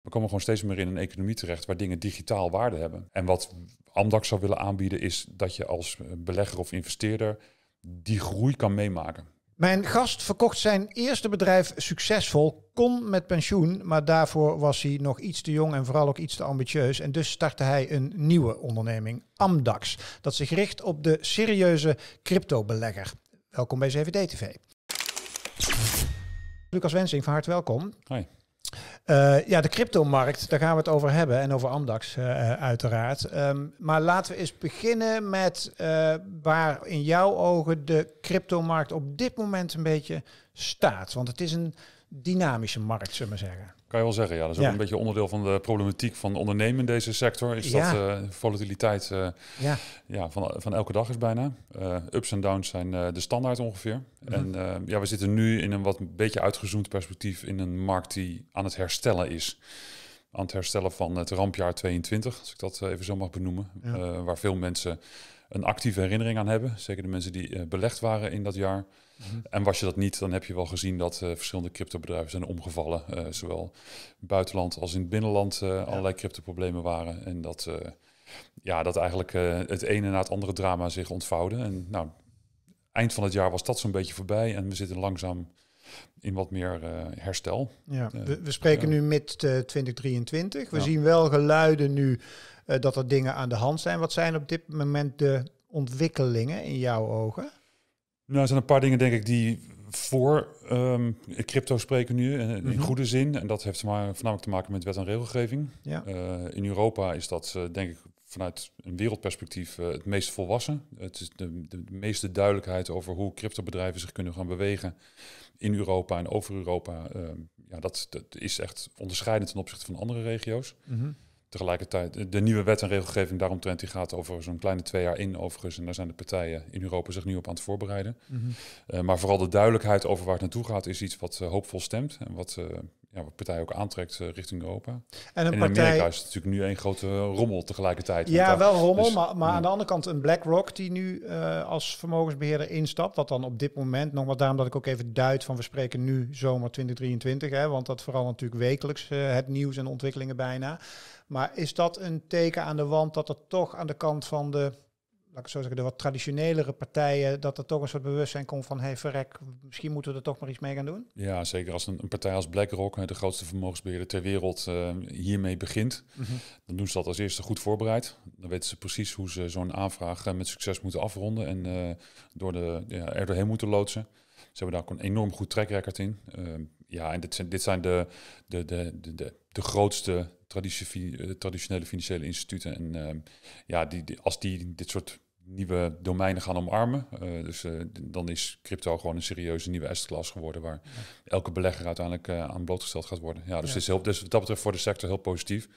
We komen gewoon steeds meer in een economie terecht waar dingen digitaal waarde hebben. En wat Amdax zou willen aanbieden is dat je als eh, belegger of investeerder die groei kan meemaken. Mijn gast verkocht zijn eerste bedrijf succesvol, kon met pensioen, maar daarvoor was hij nog iets te jong en vooral ook iets te ambitieus. En dus startte hij een nieuwe onderneming, Amdax, dat zich richt op de serieuze cryptobelegger. Welkom bij CVD-TV. Lucas Wensing, van harte welkom. Hoi. Eh, ja, de cryptomarkt, daar gaan we het over hebben en over Amdax eh, eh, uiteraard. Ehm, maar laten we eens beginnen met waar in jouw ogen de cryptomarkt op dit moment een beetje staat. Want het is een dynamische markt, zullen we zeggen. Kan je wel zeggen, ja. Dat is ook een beetje onderdeel van de problematiek van ondernemen in deze sector. Is dat uh, volatiliteit eh, ja. ja. van, van elke dag is bijna. Eh, ups en downs zijn de standaard ongeveer. Mhm. En ja, we zitten nu in een wat een beetje uitgezoomd perspectief in een markt die aan het herstellen is. Aan het herstellen van het rampjaar 22, als ik dat even zo mag benoemen. waar veel mensen een actieve herinnering aan hebben. Zeker de mensen die belegd waren in dat jaar. En was je dat niet, dan heb je wel gezien dat uh, verschillende cryptobedrijven zijn omgevallen. Uh, zowel buitenland als in het binnenland eh, ja. allerlei cryptoproblemen waren. En dat, ja, dat eigenlijk het ene na het andere drama zich ontvouwde. En nou, eind van het jaar was dat zo'n beetje voorbij. En we zitten langzaam in wat meer herstel. Ja, we, spreken nu mid 2023. We zien wel geluiden nu dat er dingen aan de hand zijn. Wat zijn op dit moment de ontwikkelingen in jouw ogen? Nou, er zijn een paar dingen, denk ik, die voor ehm, crypto spreken nu, eh, in mhm. goede zin. En dat heeft maar, voornamelijk te maken met wet en regelgeving. Eh, in Europa is dat, eh, denk ik, vanuit een wereldperspectief het meest volwassen. Het is de, de, meeste duidelijkheid over hoe cryptobedrijven zich kunnen gaan bewegen in Europa en over Europa. Ehm, ja, dat, is echt onderscheidend ten opzichte van andere regio's. Mm tegelijkertijd, de nieuwe wet en regelgeving daaromtrent die gaat over zo'n kleine twee jaar in overigens. En daar zijn de partijen in Europa zich nu op aan het voorbereiden. Mhm. Eh, maar vooral de duidelijkheid over waar het naartoe gaat is iets wat eh, hoopvol stemt. En wat eh, ja, wat partij ook aantrekt eh, richting Europa. En, een en in Amerika is natuurlijk nu één grote rommel tegelijkertijd. Ja, wel rommel, maar, maar aan de andere kant een BlackRock die nu eh, als vermogensbeheerder instapt, wat dan op dit moment, nogmaals daarom dat ik ook even duid van we spreken nu zomer 2023, hè, want dat vooral natuurlijk wekelijks eh, het nieuws en ontwikkelingen bijna. Maar is dat een teken aan de wand dat er toch aan de kant van de laat ik zo zeggen, de wat traditionelere partijen, dat er toch een soort bewustzijn komt van, hey, verrek, misschien moeten we er toch maar iets mee gaan doen? Ja, zeker als een, een partij als BlackRock, de grootste vermogensbeheerder ter wereld, eh, hiermee begint, mhm. dan doen ze dat als eerste goed voorbereid. Dan weten ze precies hoe ze zo'n aanvraag eh, met succes moeten afronden en eh, door de, ja, er doorheen moeten loodsen. Ze hebben daar ook een enorm goed track record in ja, en dit zijn, dit zijn de, de, de, de, de grootste eh, traditionele financiële instituten. En ehm, ja, die, als die dit soort nieuwe domeinen gaan omarmen. Eh, dus eh, dan is crypto gewoon een serieuze nieuwe asset geworden waar elke belegger uiteindelijk aan blootgesteld gaat worden. Ja, dus, ja. Het dus wat dat betreft voor de sector heel positief.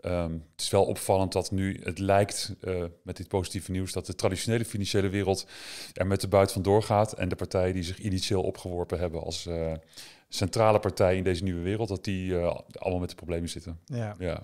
Ehm, het is wel opvallend dat nu het lijkt met dit positieve nieuws dat de traditionele financiële wereld er met de buit vandoor gaat en de partijen die zich initieel opgeworpen hebben als centrale partij in deze nieuwe wereld, dat die eh, allemaal met de problemen zitten. Ja. ja.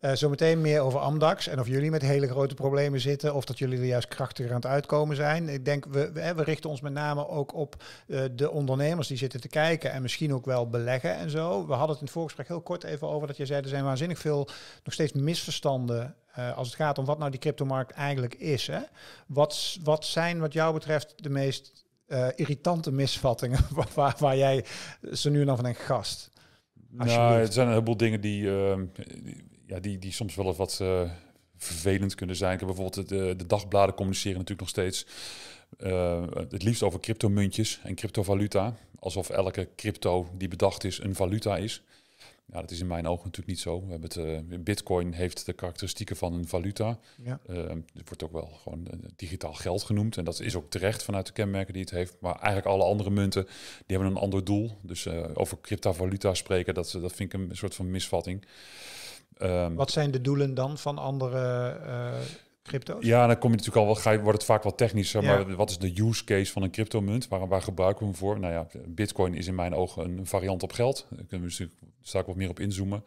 Uh, zometeen meer over Amdax en of jullie met hele grote problemen zitten of dat jullie er juist krachtiger aan het uitkomen zijn. Ik denk, we, we, we richten ons met name ook op eh, de ondernemers die zitten te kijken en misschien ook wel beleggen en zo. We hadden het in het voorgesprek heel kort even over dat je zei, er zijn waanzinnig veel nog steeds misverstanden als het gaat om wat nou die cryptomarkt eigenlijk is. Hè? Wat, wat zijn wat jou betreft de meest eh, irritante misvattingen waar, waar, jij ze nu en dan van een gast? Nou, het zijn een heleboel dingen ehm, die, ja, die, die soms wel eens wat eh, vervelend kunnen zijn. Ik heb bijvoorbeeld de, eh, de dagbladen communiceren natuurlijk nog steeds het liefst over cryptomuntjes en cryptovaluta. Alsof elke crypto die bedacht is een valuta is. Ja, dat is in mijn ogen natuurlijk niet zo. We hebben het, eh, Bitcoin heeft de karakteristieken van een valuta. Ja. Uh, eh, het wordt ook wel gewoon eh, digitaal geld genoemd. En dat is ook terecht vanuit de kenmerken die het heeft. Maar eigenlijk alle andere munten, die hebben een ander doel. Dus over cryptovaluta spreken, dat, dat vind ik een soort van misvatting. Ehm, Wat zijn de doelen dan van andere ja, dan kom je natuurlijk al wel, ga je, wordt het vaak wat technischer. Maar wat is de use case van een cryptomunt? Waar, waar gebruiken we hem voor? Nou ja, Bitcoin is in mijn ogen een variant op geld. Daar kunnen we natuurlijk ik wat meer op inzoomen.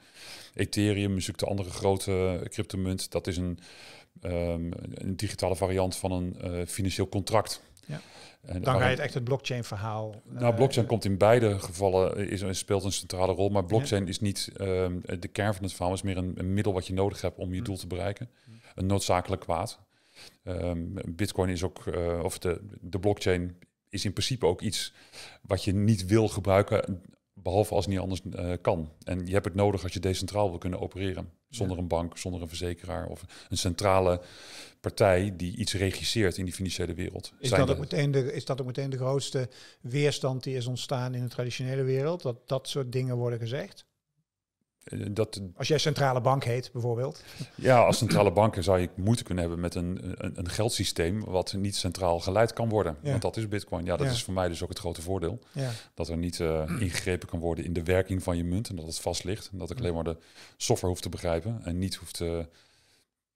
Ethereum is ook de andere grote cryptomunt. Dat is een, ehm, een digitale variant van een eh, financieel contract. Ja. En dan ga je het echt het blockchain verhaal. Nou, eh, blockchain komt in beide gevallen, eh, is, speelt een centrale rol. Maar blockchain is niet ehm, de kern van het verhaal, is meer een, middel wat je nodig hebt om je hm. doel te bereiken. Hm een noodzakelijk kwaad. Ehm, Bitcoin is ook, eh, of de, de blockchain is in principe ook iets wat je niet wil gebruiken, behalve als het niet anders eh, kan. En je hebt het nodig als je decentraal wil kunnen opereren. Zonder een bank, zonder een verzekeraar of een centrale partij die iets regisseert in die financiële wereld. Is, dat ook, meteen de, is dat ook meteen de grootste weerstand die is ontstaan in de traditionele wereld? Dat dat soort dingen worden gezegd? Eh, dat, als jij centrale bank heet, bijvoorbeeld? Ja, als centrale banken zou je moeite kunnen hebben met een, een, een geldsysteem wat niet centraal geleid kan worden. Want dat is Bitcoin. Ja, dat is voor mij dus ook het grote voordeel. Ja. Dat er niet uh, ingegrepen kan worden in de werking van je munt en dat het vast ligt. En dat ik alleen maar de software hoef te begrijpen en niet hoef te,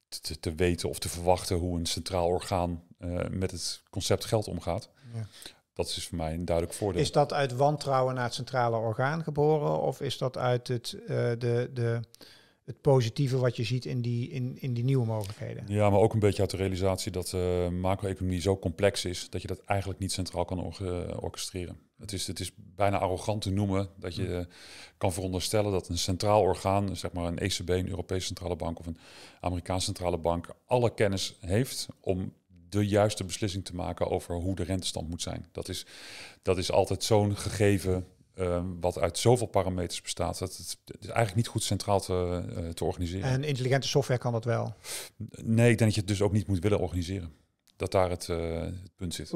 te, te weten of te verwachten hoe een centraal orgaan eh, met het concept geld omgaat dat is voor mij een duidelijk voordeel. Is dat uit wantrouwen naar het centrale orgaan geboren? Of is dat uit het, eh, de, de, het positieve wat je ziet in die, in, in die nieuwe mogelijkheden? Ja, maar ook een beetje uit de realisatie dat uh, macro-economie zo complex is dat je dat eigenlijk niet centraal kan or orchestreren. Het is, het is bijna arrogant te noemen dat je hmm. kan veronderstellen dat een centraal orgaan, zeg maar een ECB, een Europese Centrale Bank of een Amerikaanse Centrale Bank, alle kennis heeft om de juiste beslissing te maken over hoe de rentestand moet zijn. Dat is, dat is altijd zo'n gegeven ehm, wat uit zoveel parameters bestaat, dat het, is eigenlijk niet goed centraal te, eh, te organiseren. En intelligente software kan dat wel? Nee, ik denk dat je het dus ook niet moet willen organiseren. Dat daar het, eh, het punt zit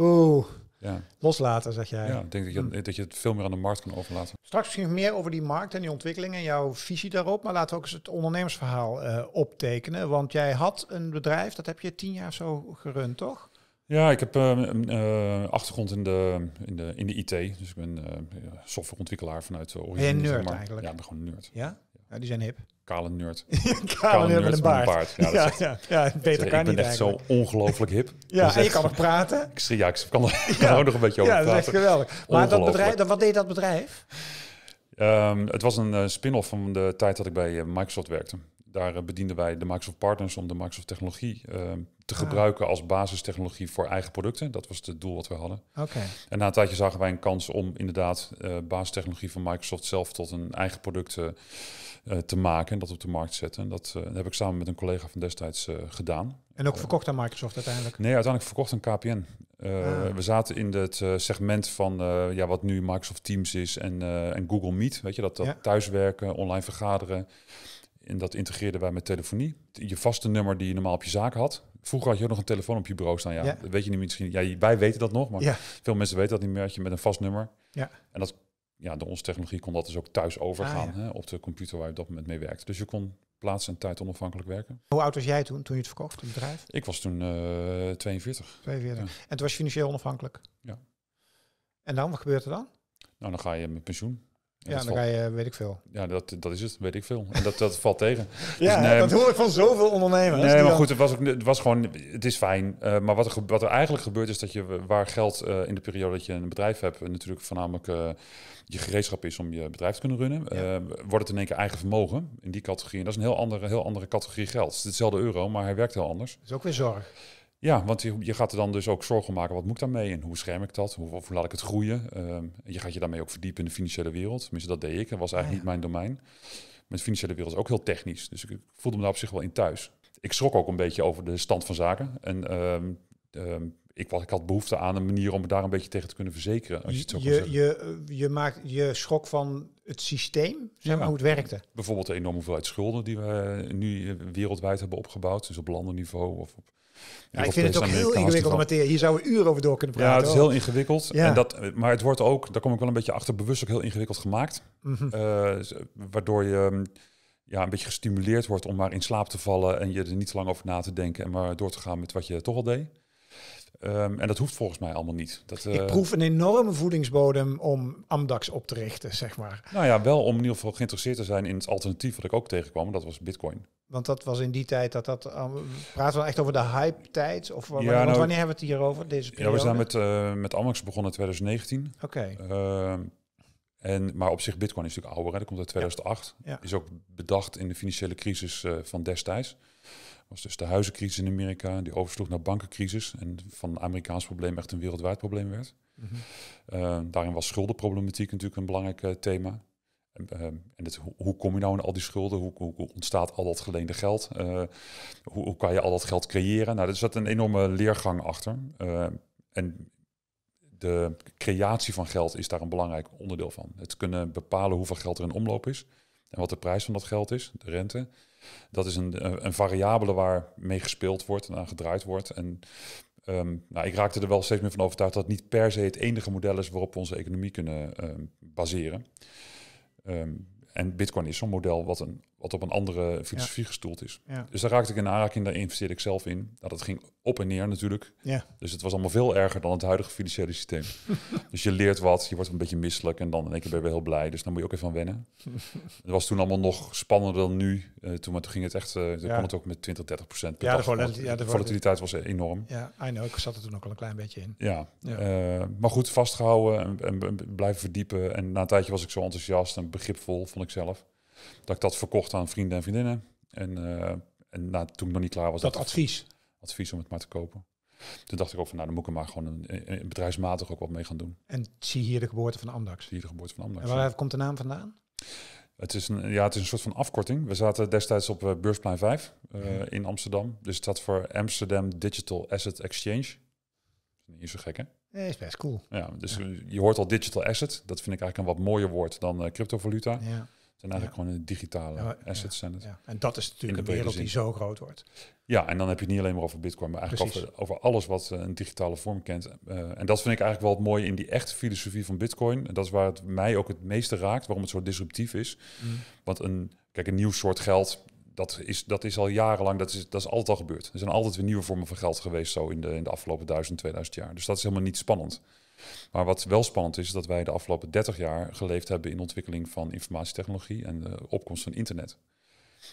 ja. loslaten, zeg jij. Ja, ik denk dat je, hmm. dat je het veel meer aan de markt kan overlaten. Straks misschien meer over die markt en die ontwikkeling en jouw visie daarop. Maar laten we ook eens het ondernemersverhaal eh, optekenen. Want jij had een bedrijf, dat heb je tien jaar zo gerund, toch? Ja, ik heb ehm, een eh, achtergrond in de, in, de, in de IT. Dus ik ben eh, softwareontwikkelaar vanuit origine. En nerd eigenlijk? Ja, ik ben gewoon nerd. Ja? Ja, die zijn hip. Kale nerd. Kale, Kale nerd een baard. Ja, ja, ja, beter kan ik ben echt zo ongelooflijk hip. ja, en je kan nog praten. Ik, ja, ik kan, er, ook nog een beetje over praten. Ja, dat is geweldig. Maar dat bedrijf, wat deed dat bedrijf? Ehm, het was een eh, spin-off van de tijd dat ik bij eh, Microsoft werkte daar eh, bedienden wij de Microsoft Partners om de Microsoft technologie eh, te ah. gebruiken als basistechnologie voor eigen producten. Dat was het doel wat we hadden. Oké. En na een tijdje zagen wij een kans om inderdaad uh, basistechnologie van Microsoft zelf tot een eigen product te maken en dat op de markt zetten. En dat, heb ik samen met een collega van destijds gedaan. En ook verkocht aan Microsoft uiteindelijk? Nee, uiteindelijk verkocht aan KPN. Ah. We zaten in het segment van ja, wat nu Microsoft Teams is en, en Google Meet. Weet je, dat, dat thuiswerken, online vergaderen. En dat integreerden wij met telefonie. Je vaste nummer die je normaal op je zaak had. Vroeger had je ook nog een telefoon op je bureau staan. Ja, weet je niet misschien. Ja, wij weten dat nog, maar veel mensen weten dat niet meer. Dat je met een vast nummer. Ja. En dat, ja, door onze technologie kon dat dus ook thuis overgaan ah, hè, op de computer waar je op dat moment mee werkte. Dus je kon plaats en tijd onafhankelijk werken. Hoe oud was jij toen, toen je het verkocht, het bedrijf? Ik was toen 42. Eh, 42. En toen was je financieel onafhankelijk? Ja. En dan, wat gebeurt er dan? Nou, dan ga je met pensioen ja, dan ga je, weet ik veel. Ja, dat, dat is het, weet ik veel. En dat, dat valt tegen. Dus ja, dat hoor ik van zoveel ondernemers. Nee, maar goed, het was, ook, het was gewoon, het is fijn. Eh, maar wat er, wat er eigenlijk gebeurt is dat je waar geld eh, in de periode dat je een bedrijf hebt, natuurlijk voornamelijk eh, je gereedschap is om je bedrijf te kunnen runnen, wordt het in één keer eigen vermogen in die categorie. En dat is een heel andere, heel andere categorie geld. Het is hetzelfde euro, maar hij werkt heel anders. Dat is ook weer zorg. Ja, want je, je, gaat er dan dus ook zorgen maken, wat moet ik daarmee en hoe scherm ik dat? Hoe, hoe laat ik het groeien? Ehm, je gaat je daarmee ook verdiepen in de financiële wereld. Tenminste, dat deed ik. Dat was eigenlijk niet mijn domein. Maar financiële wereld is ook heel technisch. Dus ik, voelde me daar op zich wel in thuis. Ik schrok ook een beetje over de stand van zaken. En ehm, ehm, ik, ik, had behoefte aan een manier om me daar een beetje tegen te kunnen verzekeren. Als je, het zo je, je, je, maakt, je schrok van het systeem, zeg hoe het werkte. Bijvoorbeeld de enorme hoeveelheid schulden die we nu wereldwijd hebben opgebouwd. Dus op landenniveau of op ik vind het ook heel ingewikkelde materie. Hier zouden we uren over door kunnen praten. Ja, het is heel ingewikkeld. Ja. En dat, maar het wordt ook, daar kom ik wel een beetje achter, bewust ook heel ingewikkeld gemaakt. Mhm. Eh, waardoor je mm, ja, een beetje gestimuleerd wordt om maar in slaap te vallen en je er niet te lang over na te denken en maar door te gaan met wat je toch al deed. Ehm, en dat hoeft volgens mij allemaal niet. Dat, Ik eh, proef een enorme voedingsbodem om Amdax op te richten, zeg maar. Nou ja, wel om in ieder geval geïnteresseerd te zijn in het alternatief wat ik ook tegenkwam. Dat was bitcoin. Want dat was in die tijd dat dat. Eh, praten we echt over de hype-tijd? Of nou- wanneer hebben we het hier over? Deze periode? Ja, we zijn met, uh, met Amex begonnen in 2019. Oké. Ehm, en, maar op zich, Bitcoin is natuurlijk ouder, hè? dat komt uit 2008. Ja. Is ook bedacht in de financiële crisis eh, van destijds. Was dus de huizencrisis in Amerika, die oversloeg naar bankencrisis. En van Amerikaans probleem echt een wereldwijd probleem werd. Mm daarin was schuldenproblematiek natuurlijk een belangrijk thema. Eh, en hoe kom je nou in al die schulden? Hoe, hoe, ontstaat al dat geleende geld? Eh, hoe, hoe, kan je al dat geld creëren? Nou, er zat een enorme leergang achter. Eh, en de creatie van geld is daar een belangrijk onderdeel van. Het kunnen bepalen hoeveel geld er in omloop is en wat de prijs van dat geld is, de rente. Dat is een, een variabele waar mee gespeeld wordt en aan gedraaid wordt. En ehm, nou, ik raakte er wel steeds meer van overtuigd dat het niet per se het enige model is waarop we onze economie kunnen ehm, baseren. Ehm, en Bitcoin is zo'n model wat een wat op een andere filosofie gestoeld is. Dus daar raakte ik in aanraking, daar investeerde ik zelf in. Nou, dat ging op en neer natuurlijk. Ja. Dus het was allemaal veel erger dan het huidige financiële systeem. dus je leert wat, je wordt een beetje misselijk en dan in één keer ben je heel blij. Dus dan moet je ook even aan wennen. het was toen allemaal nog spannender dan nu. Eh, toen, maar toen ging het echt, uh, eh, kwam het ook met 20, 30 procent per ja, De, volatiliteit, ja, de volatiliteit was enorm. Ja, I know, ik zat er toen ook al een klein beetje in. Ja, eh, maar goed, vastgehouden en blijven verdiepen. En na een tijdje was ik zo enthousiast en begripvol, vond ik zelf dat ik dat verkocht aan vrienden en vriendinnen. En, eh, en nou, toen ik nog niet klaar was... Dat, advies? Advies om het maar te kopen. Toen dacht ik ook van, nou, dan moet ik er maar gewoon een, bedrijfsmatig ook wat mee gaan doen. En zie hier de geboorte van Amdax? Zie hier de geboorte van Amdax. En waar komt de naam vandaan? Het is, een, ja, het is een soort van afkorting. We zaten destijds op eh, beursplein 5 eh, in Amsterdam. Dus het staat voor Amsterdam Digital Asset Exchange. Niet zo gek, hè? Ja, is best cool. Ja, dus je hoort al digital asset. Dat vind ik eigenlijk een wat mooier woord dan uh, cryptovaluta. Ja zijn eigenlijk gewoon een digitale ja, assets. Zijn het. En dat is natuurlijk een wereld die zo groot wordt. Ja, en dan heb je het niet alleen maar over bitcoin, maar eigenlijk over, over, alles wat eh, een digitale vorm kent. Eh, en dat vind ik eigenlijk wel het mooie in die echte filosofie van bitcoin. En dat is waar het mij ook het meeste raakt, waarom het zo disruptief is. Mm. Want een, kijk, een nieuw soort geld, dat is, dat is al jarenlang, dat is, dat is altijd al gebeurd. Er zijn altijd weer nieuwe vormen van geld geweest zo in de, in de afgelopen duizend, 2000 jaar. Dus dat is helemaal niet spannend. Maar wat wel spannend is, is dat wij de afgelopen 30 jaar geleefd hebben in de ontwikkeling van informatietechnologie en de opkomst van internet.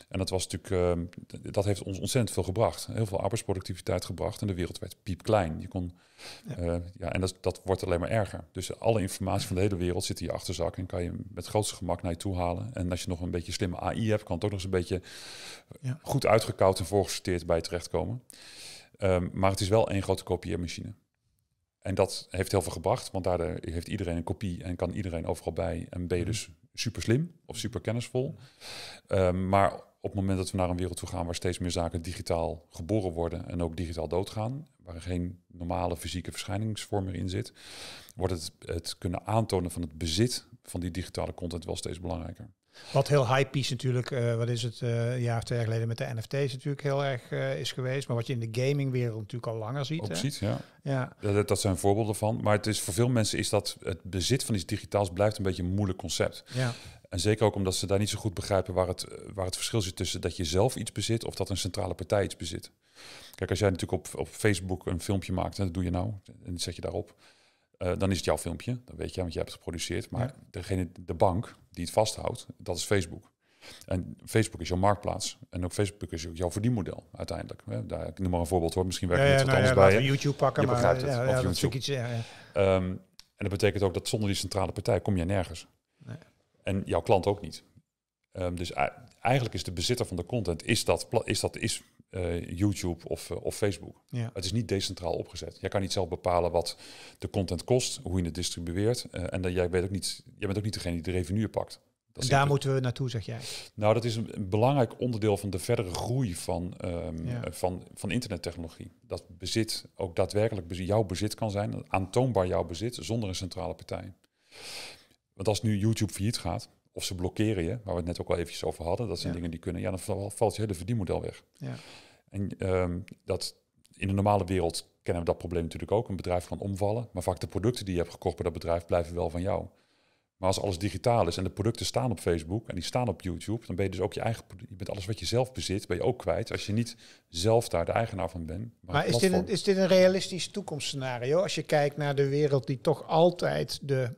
En dat, was natuurlijk, ehm, dat heeft ons ontzettend veel gebracht. Heel veel arbeidsproductiviteit gebracht en de wereld werd piepklein. Je kon, ja. Eh, ja en dat, dat wordt alleen maar erger. Dus alle informatie van de hele wereld zit in je achterzak en kan je met grootste gemak naar je toe halen. En als je nog een beetje slimme AI hebt, kan het ook nog eens een beetje eh, goed uitgekoud en voorgesorteerd bij je terechtkomen. Ehm, maar het is wel één grote kopieermachine. En dat heeft heel veel gebracht, want daardoor eh, heeft iedereen een kopie en kan iedereen overal bij. En ben je mhm. dus super slim of mhm. super kennisvol. Ehm, maar op het moment dat we naar een wereld toe gaan waar steeds meer zaken digitaal geboren worden en ook digitaal doodgaan, waar geen normale fysieke verschijningsvorm meer in zit, wordt het, het kunnen aantonen van het bezit van die digitale content wel steeds belangrijker. Wat heel hype is natuurlijk, eh, wat is het, eh, een jaar of twee jaar geleden met de NFT's natuurlijk heel erg eh, is geweest. Maar wat je in de gamingwereld natuurlijk al langer ziet. Op ziet, ja. ja. Dat, dat, zijn voorbeelden van. Maar het is voor veel mensen is dat het bezit van iets digitaals blijft een beetje een moeilijk concept. Ja. En zeker ook omdat ze daar niet zo goed begrijpen waar het, waar het verschil zit tussen dat je zelf iets bezit of dat een centrale partij iets bezit. Kijk, als jij natuurlijk op, op Facebook een filmpje maakt, en dat doe je nou, en zet je daarop eh, dan is het jouw filmpje, dat weet je, want je hebt het geproduceerd. Maar degene, de bank die het vasthoudt, dat is Facebook. En Facebook is jouw marktplaats. En ook Facebook is jouw verdienmodel uiteindelijk. Daar, ik noem maar een voorbeeld hoor, misschien werkt ja, het wat nou, anders bij YouTube pakken, je maar het, ja, dat ehm, en dat betekent ook dat zonder die centrale partij kom je nergens. Nee. En jouw klant ook niet. Ehm, dus eigenlijk is de bezitter van de content, is dat, is dat is eh, YouTube of, eh, of Facebook. Het is niet decentraal opgezet. Jij kan niet zelf bepalen wat de content kost, hoe je het distribueert. Eh, en dan, jij, bent ook niet, jij bent ook niet degene die de revenue pakt. en daar moeten we naartoe, zeg jij? Nou, dat is een, belangrijk onderdeel van de verdere groei van, ehm, van, van internettechnologie. Dat bezit ook daadwerkelijk jouw bezit kan zijn, aantoonbaar jouw bezit, zonder een centrale partij. Want als nu YouTube failliet gaat, of ze blokkeren je, waar we het net ook al eventjes over hadden, dat zijn dingen die kunnen, ja, dan valt je hele verdienmodel weg. Ja. En ehm, dat, in de normale wereld kennen we dat probleem natuurlijk ook. Een bedrijf kan omvallen, maar vaak de producten die je hebt gekocht bij dat bedrijf blijven wel van jou. Maar als alles digitaal is en de producten staan op Facebook en die staan op YouTube, dan ben je dus ook je eigen, je bent alles wat je zelf bezit, ben je ook kwijt als je niet zelf daar de eigenaar van bent. Maar, is, dit een, is dit een realistisch toekomstscenario als je kijkt naar de wereld die toch altijd de,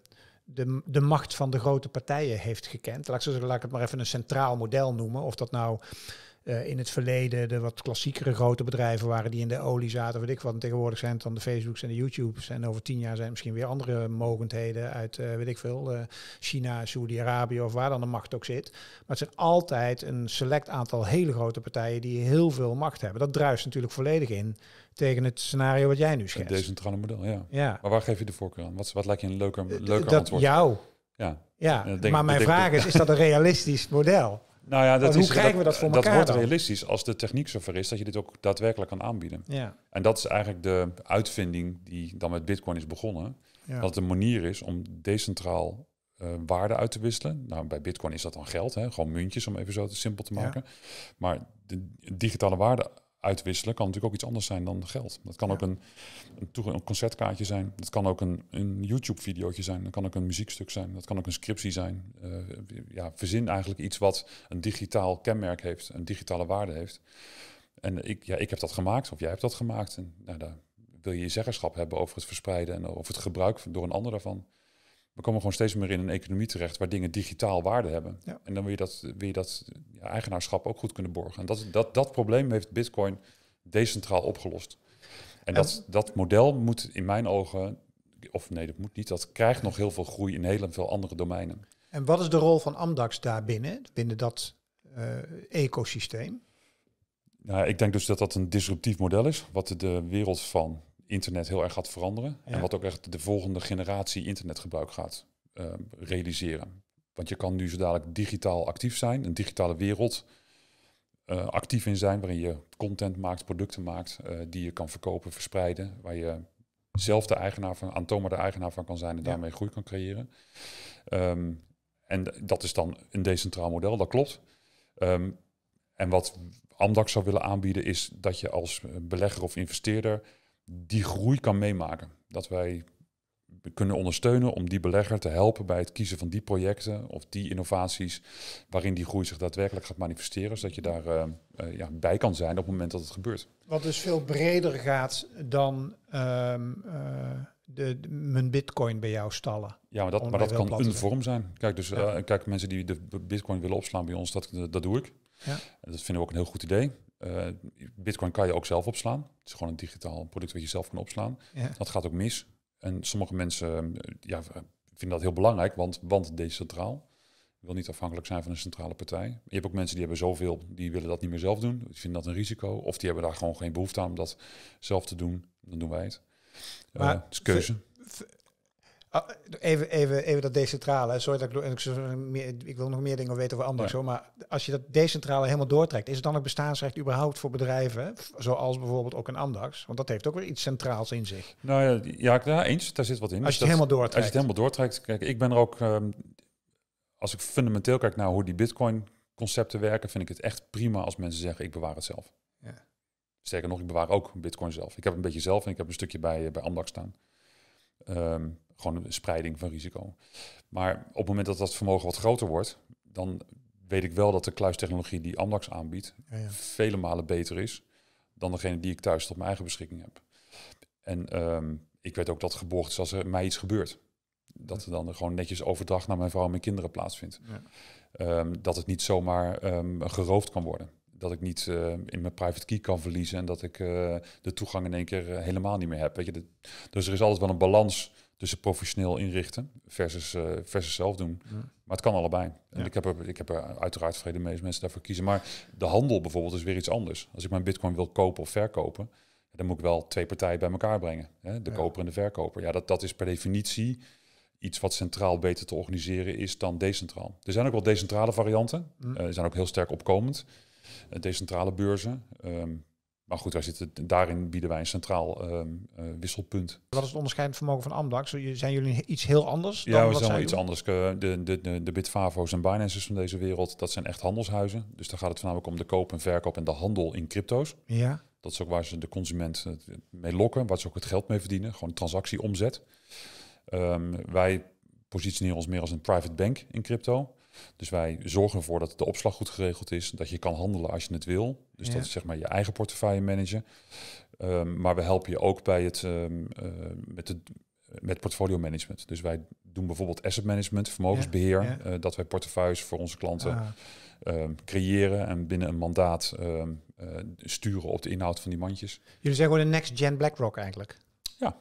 de, de macht van de grote partijen heeft gekend? Laat ik, laat ik het maar even een centraal model noemen, of dat nou eh, in het verleden de wat klassiekere grote bedrijven waren die in de olie zaten, weet ik wat. En tegenwoordig zijn het dan de Facebooks en de YouTubes. En over tien jaar zijn misschien weer andere mogendheden uit, eh, weet ik veel, eh, China, Saudi-Arabië of waar dan de macht ook zit. Maar het zijn altijd een select aantal hele grote partijen die heel veel macht hebben. Dat druist natuurlijk volledig in tegen het scenario wat jij nu schetst. Het decentrale model, ja. Maar waar geef je de voorkeur aan? Wat, wat lijkt je een leuker, leuker dat antwoord? Jou. Ja, ja, maar mijn vraag is, is dat een realistisch model? Nou ja, dat hoe is, dus- krijgen dat, we dat voor elkaar? Dat wordt realistisch als de techniek zover is dat je dit ook daadwerkelijk kan aanbieden. Ja. En dat is eigenlijk de uitvinding die dan met Bitcoin is begonnen. Dat het een manier is om decentraal eh, waarde uit te wisselen. Nou, bij Bitcoin is dat dan geld, hè? gewoon muntjes om even zo te simpel te maken. Maar de digitale waarde uitwisselen kan natuurlijk ook iets anders zijn dan geld. Dat kan ook een, een, een, concertkaartje zijn. Dat kan ook een, een YouTube-videootje zijn. Dat kan ook een muziekstuk zijn. Dat kan ook een scriptie zijn. Eh, ja, verzin eigenlijk iets wat een digitaal kenmerk heeft, een digitale waarde heeft. En ik, ja, ik heb dat gemaakt, of jij hebt dat gemaakt. En nou, daar wil je je zeggenschap hebben over het verspreiden en over het gebruik door een ander daarvan we komen gewoon steeds meer in een economie terecht waar dingen digitaal waarde hebben. En dan wil je dat, wil je dat eigenaarschap ook goed kunnen borgen. En dat, dat, dat probleem heeft Bitcoin decentraal opgelost. En dat, dat model moet in mijn ogen, of nee, dat moet niet, dat krijgt nog heel veel groei in heel veel andere domeinen. En wat is de rol van Amdax daarbinnen, binnen dat uh, ecosysteem? Nou, ik denk dus dat dat een disruptief model is, wat de wereld van internet heel erg gaat veranderen. En wat ook echt de volgende generatie internetgebruik gaat eh, realiseren. Want je kan nu zo dadelijk digitaal actief zijn, een digitale wereld eh, actief in zijn, waarin je content maakt, producten maakt, eh, die je kan verkopen, verspreiden, waar je zelf de eigenaar van, aantoonbaar de eigenaar van kan zijn en daarmee groei kan creëren. Ehm, en dat is dan een decentraal model, dat klopt. Ehm, en wat Andax zou willen aanbieden is dat je als belegger of investeerder die groei kan meemaken. Dat wij kunnen ondersteunen om die belegger te helpen bij het kiezen van die projecten of die innovaties waarin die groei zich daadwerkelijk gaat manifesteren, zodat je daar eh, eh, ja, bij kan zijn op het moment dat het gebeurt. Wat dus veel breder gaat dan uh, de, de, mijn bitcoin bij jou stallen. Ja, maar dat, maar dat kan een vorm zijn. Kijk, dus, kijk, mensen die de bitcoin willen opslaan bij ons, dat, dat doe ik. Ja. Dat vinden we ook een heel goed idee. Eh, Bitcoin kan je ook zelf opslaan. Het is gewoon een digitaal product wat je zelf kan opslaan. Dat gaat ook mis. En sommige mensen eh, ja, vinden dat heel belangrijk, want, want decentraal. Je wil niet afhankelijk zijn van een centrale partij. Je hebt ook mensen die hebben zoveel, die willen dat niet meer zelf doen. Die vinden dat een risico. Of die hebben daar gewoon geen behoefte aan om dat zelf te doen. Dan doen wij het. Maar eh, het is keuze. Ah, even, even, even dat decentrale. Sorry dat ik, ik, ik wil nog meer dingen weten over anders. maar als je dat decentrale helemaal doortrekt, is het dan ook bestaansrecht überhaupt voor bedrijven? Zoals bijvoorbeeld ook een Andax. Want dat heeft ook weer iets centraals in zich. Nou ja, ja eens. Daar zit wat in. Als dus je het helemaal doortrekt. Als je het helemaal doortrekt. Kijk, ik ben er ook. Ehm, als ik fundamenteel kijk naar hoe die Bitcoin-concepten werken, vind ik het echt prima als mensen zeggen: ik bewaar het zelf. Ja. Sterker nog, ik bewaar ook Bitcoin zelf. Ik heb een beetje zelf en ik heb een stukje bij, eh, bij Andax staan. Ehm, gewoon een spreiding van risico. Maar op het moment dat dat vermogen wat groter wordt, dan weet ik wel dat de kluistechnologie die Amdax aanbiedt, vele malen beter is dan degene die ik thuis tot mijn eigen beschikking heb. En ehm, ik weet ook dat geborgd is als er mij iets gebeurt. Dat er dan gewoon netjes overdracht naar mijn vrouw en mijn kinderen plaatsvindt. Ehm, dat het niet zomaar ehm, geroofd kan worden. Dat ik niet eh, in mijn private key kan verliezen en dat ik eh, de toegang in één keer eh, helemaal niet meer heb. Weet je, dus er is altijd wel een balans tussen professioneel inrichten versus, eh, versus zelf doen. Maar het kan allebei. En ik, heb er, ik heb er uiteraard vrede mee als mensen daarvoor kiezen. Maar de handel bijvoorbeeld is weer iets anders. Als ik mijn bitcoin wil kopen of verkopen, dan moet ik wel twee partijen bij elkaar brengen. Hè? De koper en de verkoper. Ja, dat, dat is per definitie iets wat centraal beter te organiseren is dan decentraal. Er zijn ook wel decentrale varianten. Mm. er eh, zijn ook heel sterk opkomend. Eh, decentrale beurzen. Ehm, maar goed, wij zitten, daarin bieden wij een centraal ehm, eh, wisselpunt. Wat is het onderscheidend vermogen van Amdax? Zijn jullie iets heel anders? Dan ja, we zijn iets anders. Eh, de, de, de, de Bitfavo's en Binances van deze wereld, dat zijn echt handelshuizen. Dus daar gaat het voornamelijk om de koop en verkoop en de handel in crypto's. Ja. Dat is ook waar ze de consument eh, mee lokken, waar ze ook het geld mee verdienen. Gewoon transactieomzet. Um, wij positioneren ons meer als een private bank in crypto. Dus wij zorgen ervoor dat de opslag goed geregeld is, dat je kan handelen als je het wil. Dus dat is zeg maar je eigen portefeuille managen. Ehm, maar we helpen je ook bij het, ehm, eh, met, het, met portfolio management. Dus wij doen bijvoorbeeld asset management, vermogensbeheer. Eh, dat wij portefeuilles voor onze klanten ah. ehm, creëren en binnen een mandaat uh, sturen op de inhoud van die mandjes. Jullie zijn gewoon de next-gen BlackRock eigenlijk? Ja, dat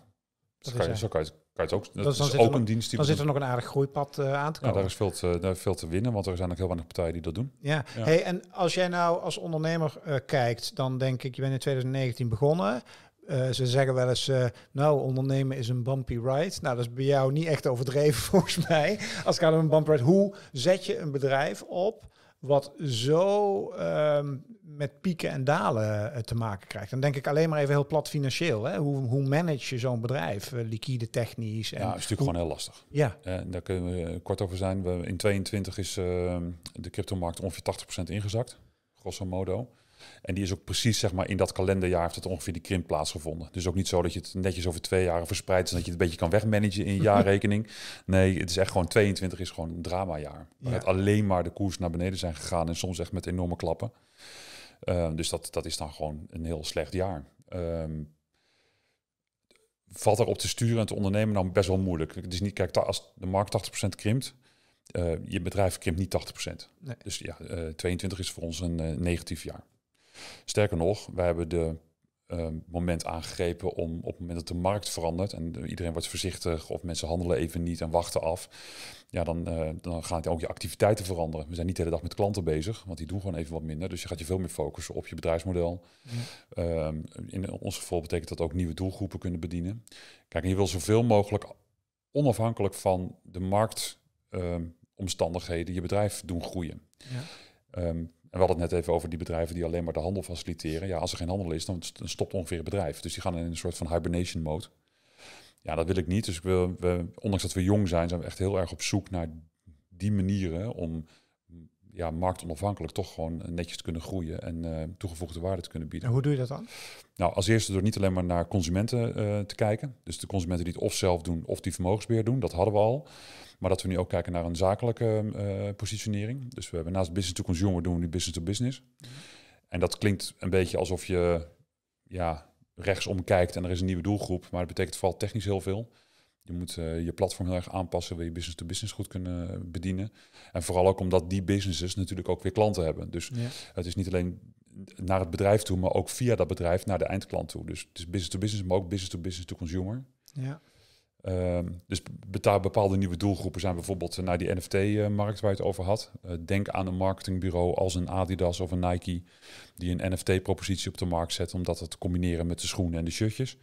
zo zo kan je het het ook, dat, is, dan is ook een dienst die. Dan zit er nog een aardig groeipad eh, aan te komen. Ja, daar, is veel te, veel te winnen, want er zijn ook heel weinig partijen die dat doen. Ja. Hey, en als jij nou als ondernemer eh, kijkt, dan denk ik, je bent in 2019 begonnen. Eh, ze zeggen wel eens, nou, ondernemen is een bumpy ride. Nou, dat is bij jou niet echt overdreven volgens mij. Als het gaat om een bumpy ride, hoe zet je een bedrijf op wat zo ehm, met pieken en dalen eh, te maken krijgt. Dan denk ik alleen maar even heel plat financieel. Hè? Hoe, hoe manage je zo'n bedrijf, eh, liquide technisch? En ja, is natuurlijk gewoon heel lastig. Ja. Eh, en daar kunnen we kort over zijn. We, in 22 is ehm, de cryptomarkt ongeveer 80% ingezakt, grosso modo. En die is ook precies zeg maar, in dat kalenderjaar heeft het ongeveer die krimp plaatsgevonden. Dus ook niet zo dat je het netjes over twee jaren verspreidt zodat dat je het een beetje kan wegmanagen in een jaarrekening. Nee, het is echt gewoon 22 is gewoon een dramajaar. Waar het alleen maar de koers naar beneden zijn gegaan en soms echt met enorme klappen. Ehm, dus dat, dat is dan gewoon een heel slecht jaar. Um, valt op te sturen en te ondernemen dan nou, best wel moeilijk. Het is niet, kijk, als de markt 80% krimpt, eh, je bedrijf krimpt niet 80%. Dus ja, 22 eh, is voor ons een eh, negatief jaar. Sterker nog, wij hebben de ehm, moment aangegrepen om op het moment dat de markt verandert en iedereen wordt voorzichtig of mensen handelen even niet en wachten af, ja, dan, uh, dan gaan ook je activiteiten veranderen. We zijn niet de hele dag met klanten bezig, want die doen gewoon even wat minder. Dus je gaat je veel meer focussen op je bedrijfsmodel. Ehm, in ons geval betekent dat ook nieuwe doelgroepen kunnen bedienen. Kijk, en je wil zoveel mogelijk onafhankelijk van de marktomstandigheden je bedrijf doen groeien. Ja. Ehm, we hadden het net even over die bedrijven die alleen maar de handel faciliteren. Ja, als er geen handel is, dan stopt ongeveer het bedrijf. Dus die gaan in een soort van hibernation mode. Ja, dat wil ik niet. Dus we, we, ondanks dat we jong zijn, zijn we echt heel erg op zoek naar die manieren om ja, marktonafhankelijk toch gewoon netjes te kunnen groeien en eh, toegevoegde waarde te kunnen bieden. En hoe doe je dat dan? Nou, als eerste door niet alleen maar naar consumenten eh, te kijken. Dus de consumenten die het of zelf doen of die vermogensbeheer doen, dat hadden we al. Maar dat we nu ook kijken naar een zakelijke eh, positionering. Dus we hebben naast business to consumer doen we nu business to business. En dat klinkt een beetje alsof je ja, rechtsom kijkt en er is een nieuwe doelgroep. Maar dat betekent vooral technisch heel veel. Je moet eh, je platform heel erg aanpassen, wil je business to business goed kunnen eh, bedienen. En vooral ook omdat die businesses natuurlijk ook weer klanten hebben. Dus het is niet alleen naar het bedrijf toe, maar ook via dat bedrijf naar de eindklant toe. Dus het is business to business, maar ook business to business to consumer. Ja. Um, dus bepaalde nieuwe doelgroepen zijn bijvoorbeeld eh, naar die NFT-markt waar je het over had. Eh, denk aan een marketingbureau als een Adidas of een Nike, die een NFT-propositie op de markt zet om dat te combineren met de schoenen en de shirtjes.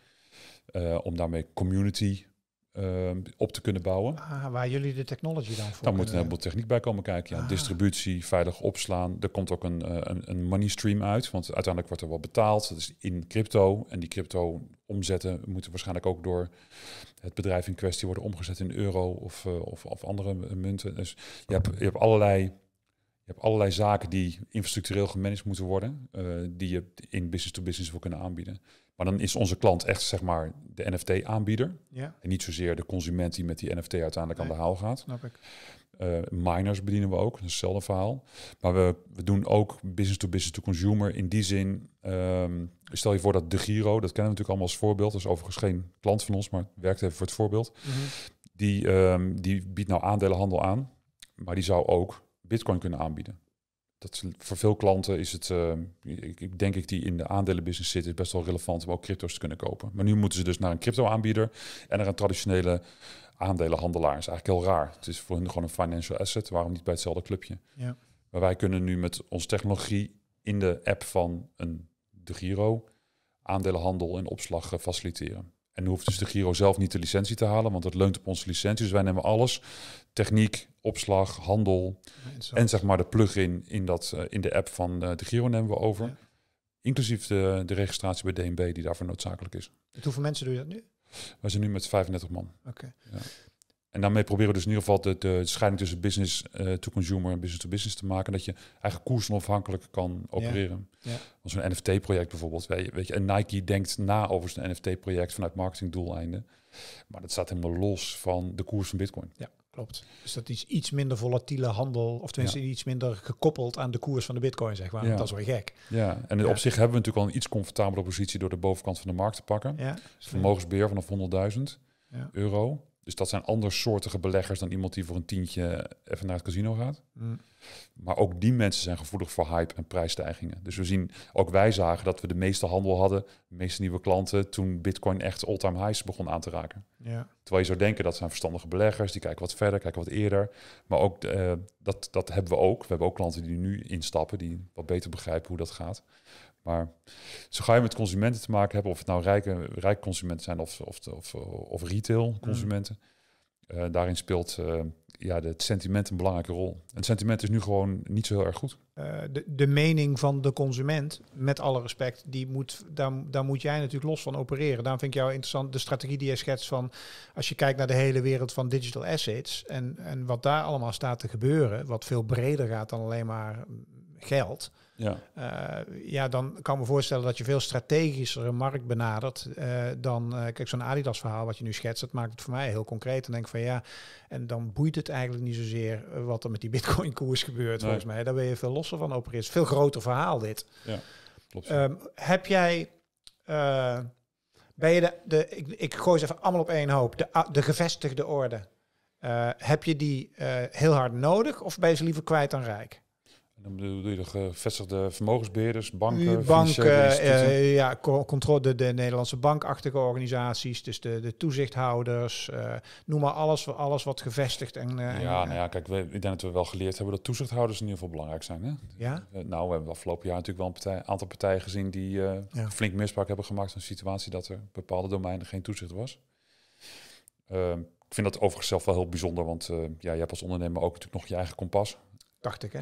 Eh, om daarmee community ehm, op te kunnen bouwen. Ah, waar jullie de technology dan voor Daar moet een heleboel techniek bij komen kijken. Ah. Distributie, veilig opslaan. Er komt ook een, een, een money stream uit, want uiteindelijk wordt er wel betaald. Dat is in crypto. En die crypto omzetten moeten waarschijnlijk ook door het bedrijf in kwestie worden omgezet in euro of, eh, of, of, andere munten. Dus je hebt, je hebt allerlei je hebt allerlei zaken die infrastructureel gemanaged moeten worden, eh, die je in business-to-business voor wil kunnen aanbieden. Maar dan is onze klant echt zeg maar de NFT-aanbieder. Ja. En niet zozeer de consument die met die NFT uiteindelijk aan de haal gaat. Snap ik. Eh, miners bedienen we ook, hetzelfde verhaal. Maar we, we doen ook business to business to consumer. In die zin, ehm, stel je voor dat de Giro, dat kennen we natuurlijk allemaal als voorbeeld. Dat is overigens geen klant van ons, maar werkt even voor het voorbeeld. Mhm. die, ehm, die biedt nou aandelenhandel aan, maar die zou ook bitcoin kunnen aanbieden. Dat voor veel klanten is het, ehm, ik, denk ik, die in de aandelenbusiness zitten, is best wel relevant om ook crypto's te kunnen kopen. Maar nu moeten ze dus naar een crypto-aanbieder en naar een traditionele aandelenhandelaars. Eigenlijk heel raar. Het is voor hun gewoon een financial asset. Waarom niet bij hetzelfde clubje? Ja. Maar wij kunnen nu met onze technologie in de app van een de Giro aandelenhandel en opslag eh, faciliteren. En nu hoeft dus de Giro zelf niet de licentie te halen, want dat leunt op onze licentie. Dus wij nemen alles, techniek, opslag, handel en zeg maar de plugin in, dat, eh, in de app van eh, de Giro nemen we over. Inclusief de, de registratie bij DNB die daarvoor noodzakelijk is. hoeveel mensen doe je dat nu? We zijn nu met 35 man. Oké. Ja. En daarmee proberen we dus in ieder geval de, scheiding tussen business eh, to consumer en business to business te maken. Dat je eigen onafhankelijk kan opereren. Ja. Als zo'n NFT-project bijvoorbeeld. weet je, en Nike denkt na over zijn NFT-project vanuit marketingdoeleinden. Maar dat staat helemaal los van de koers van Bitcoin. Ja. Klopt. Dus dat is iets minder volatiele handel, of tenminste iets minder gekoppeld aan de koers van de bitcoin, zeg maar. Dat is wel gek. Ja, en ja. op zich hebben we natuurlijk al een iets comfortabelere positie door de bovenkant van de markt te pakken. Ja. vermogensbeheer vanaf 100.000 euro. Dus dat zijn andersoortige beleggers dan iemand die voor een tientje even naar het casino gaat. Mm. Maar ook die mensen zijn gevoelig voor hype en prijsstijgingen. Dus we zien, ook wij zagen dat we de meeste handel hadden, de meeste nieuwe klanten, toen Bitcoin echt all-time highs begon aan te raken. Ja. Terwijl je zou denken dat zijn verstandige beleggers, die kijken wat verder, kijken wat eerder. Maar ook eh, dat, dat hebben we ook. We hebben ook klanten die nu instappen, die wat beter begrijpen hoe dat gaat. Maar zo ga je met consumenten te maken hebben, of het nou rijke, rijke consumenten zijn of, of, of, of retail mm. consumenten. Eh, daarin speelt eh, ja, het sentiment een belangrijke rol. En het sentiment is nu gewoon niet zo heel erg goed. Eh, de, de mening van de consument, met alle respect, die moet, daar, daar moet jij natuurlijk los van opereren. Daarom vind ik jou interessant, de strategie die je schetst van... als je kijkt naar de hele wereld van digital assets... en, en wat daar allemaal staat te gebeuren, wat veel breder gaat dan alleen maar geld... Ja. Eh, ja, dan kan ik me voorstellen dat je veel strategischer een markt benadert uh, dan, uh, kijk, zo'n Adidas verhaal wat je nu schetst, dat maakt het voor mij heel concreet. En denk van ja, en dan boeit het eigenlijk niet zozeer wat er met die bitcoin koers gebeurt volgens mij. Daar ben je veel losser van opereren. veel groter verhaal dit. Ja, klopt. Ehm, heb jij, ben je de, de ik, ik, gooi ze even allemaal op één hoop, de, de gevestigde orde. heb je die heel hard nodig of ben je ze liever kwijt dan rijk? Dan bedoel je de gevestigde vermogensbeheerders, banken, banken, eh, eh, ja, controle, de, Nederlandse bankachtige organisaties, dus de, de toezichthouders, eh, noem maar alles, voor alles wat gevestigd en. ja, nou ja, kijk, we, ik denk dat we wel geleerd hebben dat toezichthouders in ieder geval belangrijk zijn. Hè? Ja. nou, we hebben afgelopen jaar natuurlijk wel een partij, aantal partijen gezien die flink misbruik hebben gemaakt van een situatie dat er bepaalde domeinen geen toezicht was. Ehm, ik vind dat overigens zelf wel heel bijzonder, want ja, je hebt als ondernemer ook natuurlijk nog je eigen kompas. Dacht ik, hè?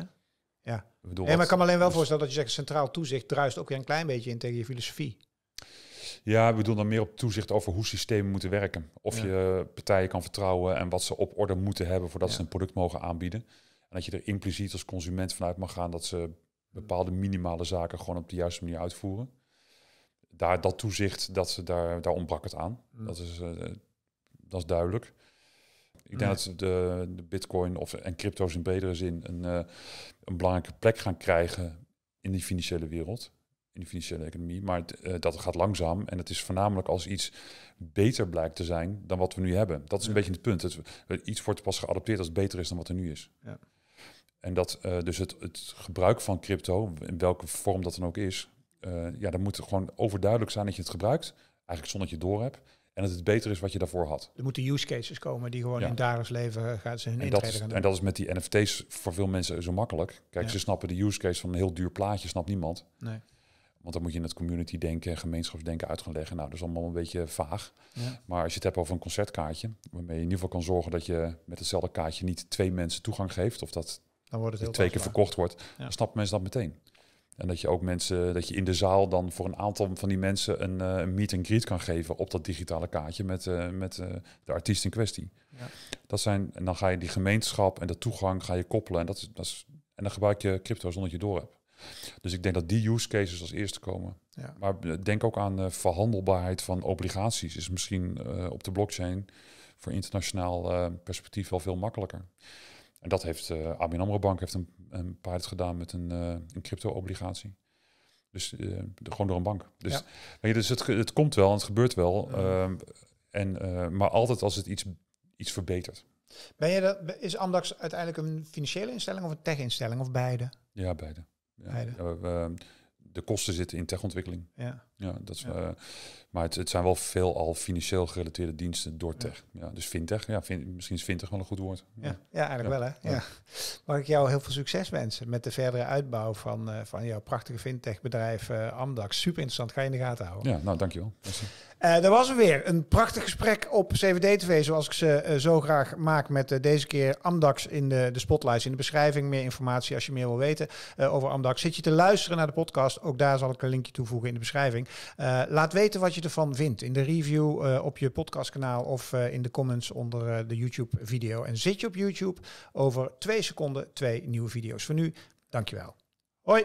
Ja. Ik bedoel, maar ik kan me alleen wel voorstellen dat je zegt centraal toezicht druist ook weer een klein beetje in tegen je filosofie. Ja, we bedoel dan meer op toezicht over hoe systemen moeten werken. Of je partijen kan vertrouwen en wat ze op orde moeten hebben voordat ze een product mogen aanbieden. En dat je er impliciet als consument vanuit mag gaan dat ze bepaalde minimale zaken gewoon op de juiste manier uitvoeren. Daar, dat toezicht, dat ze daar, daar ontbrak het aan. Mm. Dat, is, eh, dat is duidelijk. Ik denk dat de, de bitcoin of, en crypto's in bredere zin een, eh, een belangrijke plek gaan krijgen in die financiële wereld. In de financiële economie. Maar eh, dat gaat langzaam. En dat is voornamelijk als iets beter blijkt te zijn dan wat we nu hebben. Dat is een beetje het punt. Het, eh, iets wordt pas geadopteerd als het beter is dan wat er nu is. Ja. En dat dus het, het gebruik van crypto, in welke vorm dat dan ook is, ja, dan moet er gewoon overduidelijk zijn dat je het gebruikt. Eigenlijk zonder dat je het door hebt. En dat het beter is wat je daarvoor had. Er moeten use cases komen die gewoon in dagelijks leven eh, gaan ze hun en dat, is, En dat is met die NFT's voor veel mensen zo makkelijk. Kijk, ze snappen de use case van een heel duur plaatje, snapt niemand. Nee. Want dan moet je in het community denken, gemeenschapsdenken uit gaan leggen. Nou, dat is allemaal een beetje vaag. Maar als je het hebt over een concertkaartje, waarmee je in ieder geval kan zorgen dat je met hetzelfde kaartje niet twee mensen toegang geeft, of dat dan wordt het twee keer verkocht wordt, dan snappen mensen dat meteen. En dat je ook mensen, dat je in de zaal dan voor een aantal van die mensen een, eh, een meet and greet kan geven op dat digitale kaartje met, eh, met eh, de artiest in kwestie. Ja. Dat zijn, en dan ga je die gemeenschap en de toegang ga je koppelen. En, dat is, dat is, en dan gebruik je crypto zonder dat je door hebt. Dus ik denk dat die use cases als eerste komen. Ja. Maar denk ook aan de verhandelbaarheid van obligaties. Is misschien op de blockchain voor internationaal perspectief wel veel makkelijker. En dat heeft uh, ABN AMRO Bank heeft een een paard gedaan met een, eh, een crypto-obligatie. Dus eh, gewoon door een bank. Dus, je, dus het, het komt wel en het gebeurt wel. Ehm, en, eh, maar altijd als het iets, iets verbetert. Ben je dat, is Amdax uiteindelijk een financiële instelling of een tech-instelling of beide? Ja, beide. Ja. de kosten zitten in techontwikkeling. Ja. Ja, dat is, maar het, zijn wel veel al financieel gerelateerde diensten door tech. Ja. dus fintech, ja, misschien is fintech wel een goed woord. Ja, ja eigenlijk wel hè. Ja. Mag ik jou heel veel succes wensen met de verdere uitbouw van, eh, van jouw prachtige fintechbedrijf eh, Amdax. Super interessant, ga je in de gaten houden. Ja, nou dankjewel. Merci. Uh, eh, dat was er weer. Een prachtig gesprek op CVD-TV, zoals ik ze eh, zo graag maak. Met eh, deze keer Amdax in de, de spotlights. In de beschrijving meer informatie als je meer wil weten over Amdax. Zit je te luisteren naar de podcast? Ook daar zal ik een linkje toevoegen in de beschrijving. laat weten wat je ervan vindt. In de review op je podcastkanaal of in de comments onder de YouTube-video. En zit je op YouTube? Over twee seconden twee nieuwe video's. Voor nu, dankjewel. Hoi!